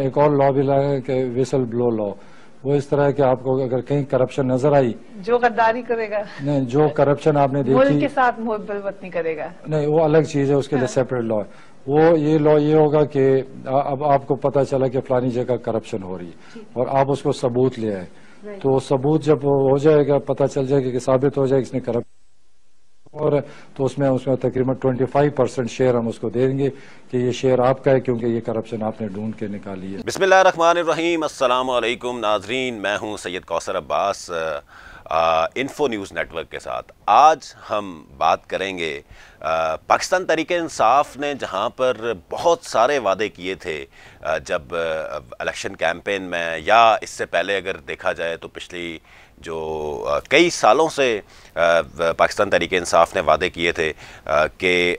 एक और लॉ भी लाए कि विसल ब्लो लॉ वो इस तरह कि आपको अगर कहीं करप्शन नजर आई जो गद्दारी करेगा नहीं जो करप्शन आपने देखी के साथ मोहब्बत नहीं करेगा नहीं वो अलग चीज है उसके हाँ। लिए सेपरेट लॉ वो ये लॉ ये होगा कि अब आपको पता चला कि फलानी जगह करप्शन हो रही है और आप उसको सबूत ले आए तो सबूत जब हो जाएगा पता चल जाएगा कि साबित हो जाएगा इसने करप्शन और तो उसमें उसमें तकरीबन 25 परसेंट शेयर हम उसको दे देंगे कि ये शेयर आपका है क्योंकि ये करप्शन आपने ढूंढ के निकाली है बिसमीम नाजरीन मैं हूँ Syed Kausar Abbas info news network के साथ आज हम बात करेंगे पाकिस्तान तरीके इंसाफ ने जहाँ पर बहुत सारे वादे किए थे जब इलेक्शन कैंपेन में या इससे पहले अगर देखा जाए तो पिछली जो कई सालों से पाकिस्तान तरीके इंसाफ ने वादे किए थे कि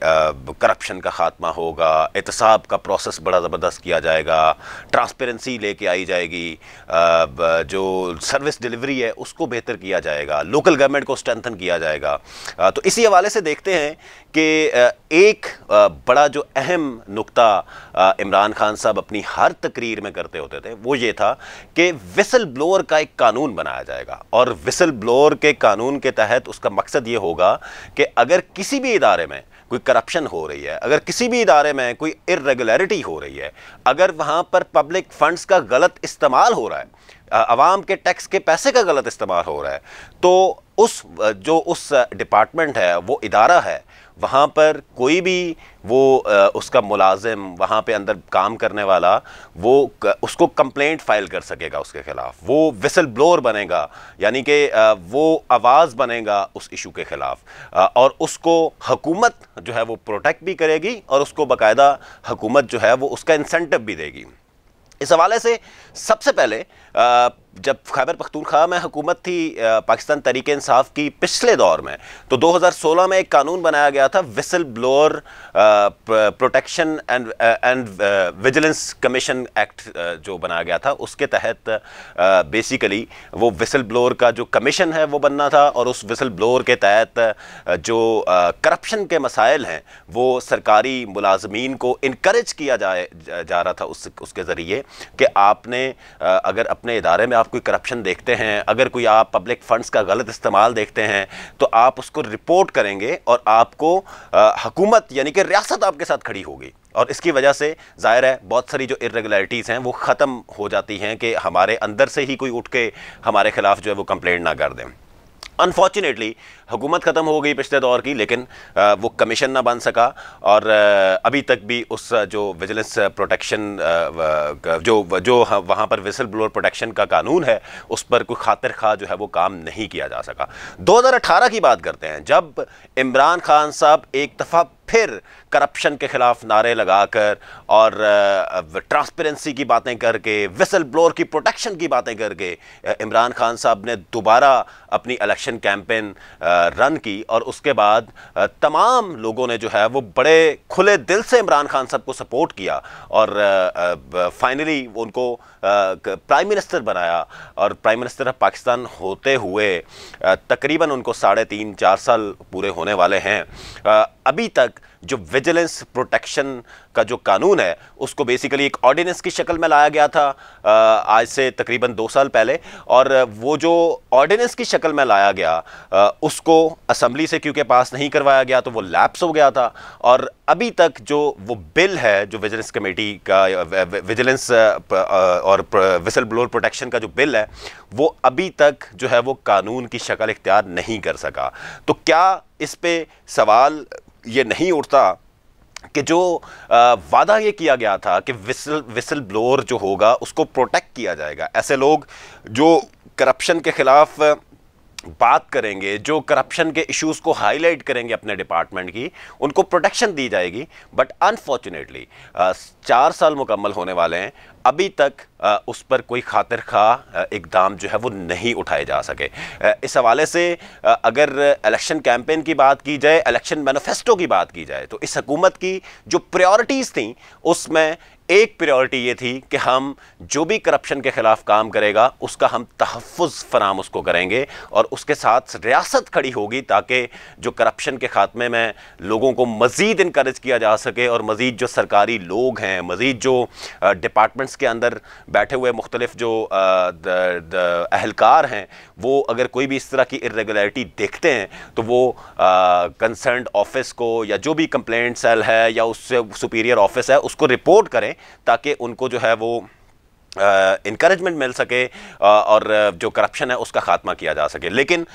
करप्शन का ख़ात्मा होगा एहतसाब का प्रोसेस बड़ा ज़बरदस्त किया जाएगा ट्रांसपेरेंसी लेके आई जाएगी जो सर्विस डिलीवरी है उसको बेहतर किया जाएगा लोकल गवर्नमेंट को स्ट्रेंथन किया जाएगा तो इसी हवाले से देखते हैं कि एक बड़ा जो अहम नुक्ता इमरान खान साहब अपनी हर तकरीर में करते होते थे वो ये था कि विसल ब्लोअर का एक कानून बनाया जाएगा और विसल ब्लोअर के कानून के तहत उसका मकसद ये होगा कि अगर किसी भी इदारे में कोई करप्शन हो रही है अगर किसी भी इदारे में कोई इरेगुलरिटी हो रही है अगर वहाँ पर पब्लिक फंड्स का गलत इस्तेमाल हो रहा है आवाम के टैक्स के पैसे का गलत इस्तेमाल हो रहा है तो उस जो उस डिपार्टमेंट है वो इदारा है वहाँ पर कोई भी वो उसका मुलाजिम वहाँ पे अंदर काम करने वाला वो उसको कंप्लेंट फाइल कर सकेगा उसके ख़िलाफ़ वो विसल ब्लोअर बनेगा यानी कि वो आवाज़ बनेगा उस इशू के ख़िलाफ़ और उसको हकूमत जो है वो प्रोटेक्ट भी करेगी और उसको बाकायदा हकूमत जो है वो उसका इंसेंटिव भी देगी इस हवाले से सबसे पहले जब खैबर पख्तूनख्वा में हुकूमत थी पाकिस्तान तरीके इंसाफ की पिछले दौर में तो 2016 में एक कानून बनाया गया था whistle blower protection and and vigilance commission act जो बनाया गया था उसके तहत बेसिकली वो विसल ब्लोअर का जो कमीशन है वो बनना था और उस विसल ब्लोअर के तहत जो करप्शन के मसाइल हैं वो सरकारी मुलाजमीन को इनक्रेज किया जाए जा रहा था उस उसके ज़रिए कि आपने अगर अपने इदारे में आप आप कोई करप्शन देखते हैं अगर कोई आप पब्लिक फ़ंड्स का गलत इस्तेमाल देखते हैं तो आप उसको रिपोर्ट करेंगे और आपको हकूमत यानी कि रियासत आपके साथ खड़ी होगी और इसकी वजह से ज़ाहिर है बहुत सारी जो इरेगुलरिटीज़ हैं वो ख़त्म हो जाती हैं कि हमारे अंदर से ही कोई उठ के हमारे खिलाफ जो है वो कंप्लेंट ना कर दें अनफॉर्चुनेटली हुकूमत ख़त्म हो गई पिछले दौर की लेकिन वो कमीशन ना बन सका और अभी तक भी उस जो विजिलेंस प्रोटेक्शन जो जो वहाँ पर विसल ब्लोअर प्रोटेक्शन का कानून है उस पर कोई खातिर खा जो है वो काम नहीं किया जा सका 2018 की बात करते हैं जब इमरान खान साहब एक दफ़ा फिर करप्शन के खिलाफ नारे लगाकर और ट्रांसपेरेंसी की बातें करके विसल ब्लोर की प्रोटेक्शन की बातें करके इमरान खान साहब ने दोबारा अपनी इलेक्शन कैंपेन रन की और उसके बाद तमाम लोगों ने जो है वो बड़े खुले दिल से इमरान खान साहब को सपोर्ट किया और फाइनली उनको प्राइम मिनिस्टर बनाया और प्राइम मिनिस्टर ऑफ पाकिस्तान होते हुए तकरीबन उनको साढ़े तीन चार साल पूरे होने वाले हैं अभी तक जो विजिलेंस प्रोटेक्शन का जो कानून है उसको बेसिकली एक ऑर्डिनेंस की शक्ल में लाया गया था आज से तकरीबन दो साल पहले और वो जो ऑर्डिनेंस की शक्ल में लाया गया उसको असम्बली से क्योंकि पास नहीं करवाया गया तो वो लैप्स हो गया था और अभी तक जो वो बिल है जो विजिलेंस कमेटी का विजिलेंस और विसल ब्लोर प्रोटेक्शन का जो बिल है वो अभी तक जो है वो कानून की शक्ल इख्तियार नहीं कर सका तो क्या इस पे सवाल ये नहीं उठता कि जो वादा ये किया गया था कि विसल विसल ब्लोअर जो होगा उसको प्रोटेक्ट किया जाएगा ऐसे लोग जो करप्शन के ख़िलाफ़ बात करेंगे जो करप्शन के इश्यूज को हाईलाइट करेंगे अपने डिपार्टमेंट की उनको प्रोटेक्शन दी जाएगी बट अनफॉर्चुनेटली चार साल मुकम्मल होने वाले हैं अभी तक उस पर कोई खातिर खा इकदाम जो है वो नहीं उठाए जा सके इस हवाले से अगर इलेक्शन कैंपेन की बात की जाए इलेक्शन मैनिफेस्टो की बात की जाए तो इस हकूमत की जो प्रायोरिटीज़ थी उसमें एक प्रायोरिटी ये थी कि हम जो भी करप्शन के ख़िलाफ़ काम करेगा उसका हम तहफ़ फराम उसको करेंगे और उसके साथ रियासत खड़ी होगी ताकि जो करप्शन के ख़ात्मे में लोगों को मज़ीद इनक्रेज किया जा सके और मज़ीद जो सरकारी लोग हैं मज़ीद जो डिपार्टमेंट्स के अंदर बैठे हुए मुख्तलिफ जो अहलकार हैं वो अगर कोई भी इस तरह की इरेगुलरिटी देखते हैं तो वो कंसर्न ऑफिस को या जो भी कंप्लेंट सेल है या उससे सुपीरियर ऑफिस है उसको रिपोर्ट करें ताकि उनको जो है वो इनक्रेजमेंट मिल सके और जो करप्शन है उसका खात्मा किया जा सके लेकिन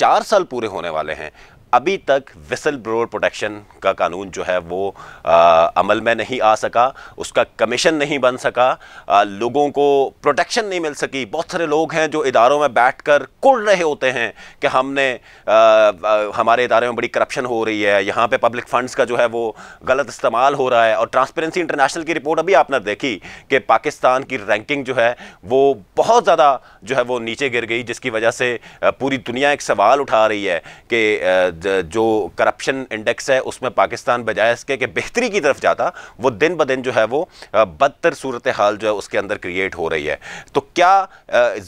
चार साल पूरे होने वाले हैं अभी तक विसल ब्रोअर प्रोटेक्शन का कानून जो है वो आ, अमल में नहीं आ सका उसका कमीशन नहीं बन सका आ, लोगों को प्रोटेक्शन नहीं मिल सकी बहुत सारे लोग हैं जो इदारों में बैठ कर कुड़ रहे होते हैं कि हमने आ, आ, हमारे इदारे में बड़ी करप्शन हो रही है यहाँ पे पब्लिक फंड्स का जो है वो गलत इस्तेमाल हो रहा है और ट्रांसपेरेंसी इंटरनेशनल की रिपोर्ट अभी आपने देखी कि पाकिस्तान की रैंकिंग जो है वो बहुत ज़्यादा जो है वो नीचे गिर गई जिसकी वजह से पूरी दुनिया एक सवाल उठा रही है कि जो करप्शन इंडेक्स है उसमें पाकिस्तान बजाय इसके कि बेहतरी की तरफ जाता वो दिन ब दिन जो है वो बदतर सूरत हाल जो है उसके अंदर क्रिएट हो रही है तो क्या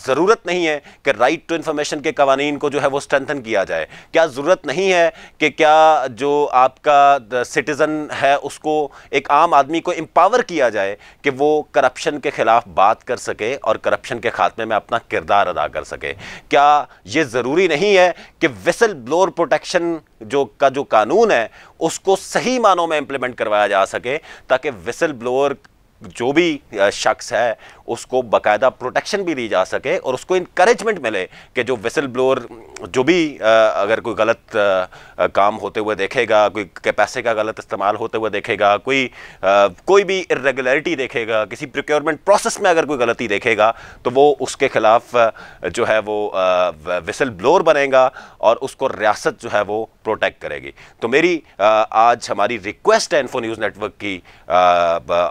ज़रूरत नहीं है कि राइट टू इन्फॉर्मेशन के कवानीन को जो है वो स्ट्रेंथन किया जाए क्या ज़रूरत नहीं है कि क्या जो आपका सिटीज़न है उसको एक आम आदमी को एम्पावर किया जाए कि वो करप्शन के ख़िलाफ़ बात कर सके और करप्शन के खात्मे में अपना किरदार अदा कर सके क्या ये ज़रूरी नहीं है कि विसल ब्लोर प्रोटेक्शन इमिग्रेशन जो का जो कानून है उसको सही मानों में इम्प्लीमेंट करवाया जा सके ताकि विसल ब्लोअर जो भी शख्स है उसको बाकायदा प्रोटेक्शन भी दी जा सके और उसको इनक्रेजमेंट मिले कि जो विसल ब्लोअर जो भी अगर कोई गलत काम होते हुए देखेगा कोई के पैसे का गलत इस्तेमाल होते हुए देखेगा कोई कोई भी इरेगुलरिटी देखेगा किसी प्रिक्योरमेंट प्रोसेस में अगर कोई गलती देखेगा तो वो उसके ख़िलाफ़ जो है वो विसल ब्लोअर बनेगा और उसको रियासत जो है वो प्रोटेक्ट करेगी तो मेरी आज हमारी रिक्वेस्ट है इन्फो न्यूज़ नेटवर्क की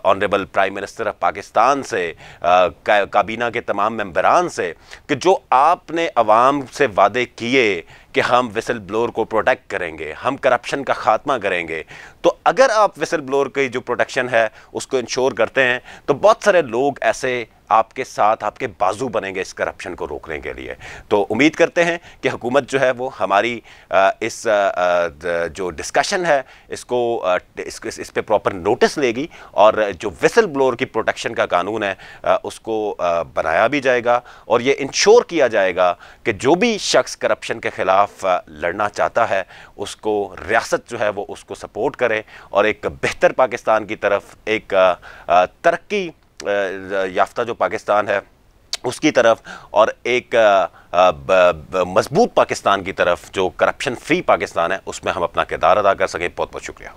honourable prime minister of Pakistan से काबीना के तमाम मम्बरान से कि जो आपने अवाम से वादे किए कि हम विसल ब्लोर को प्रोटेक्ट करेंगे हम करप्शन का खात्मा करेंगे तो अगर आप विसल ब्लोर की जो प्रोटेक्शन है उसको इंश्योर करते हैं तो बहुत सारे लोग ऐसे आपके साथ आपके बाजू बनेंगे इस करप्शन को रोकने के लिए तो उम्मीद करते हैं कि हुकूमत जो है वो हमारी इस जो डिस्कशन है इसको इस, पर प्रॉपर नोटिस लेगी और जो विसल ब्लोअर की प्रोटेक्शन का कानून है उसको बनाया भी जाएगा और ये इंश्योर किया जाएगा कि जो भी शख्स करप्शन के ख़िलाफ़ लड़ना चाहता है उसको रियासत जो है वो उसको सपोर्ट करे और एक बेहतर पाकिस्तान की तरफ एक तरक्की याफ्ता जो पाकिस्तान है उसकी तरफ और एक मजबूत पाकिस्तान की तरफ जो करप्शन फ्री पाकिस्तान है उसमें हम अपना किरदार अदा कर सकें बहुत बहुत शुक्रिया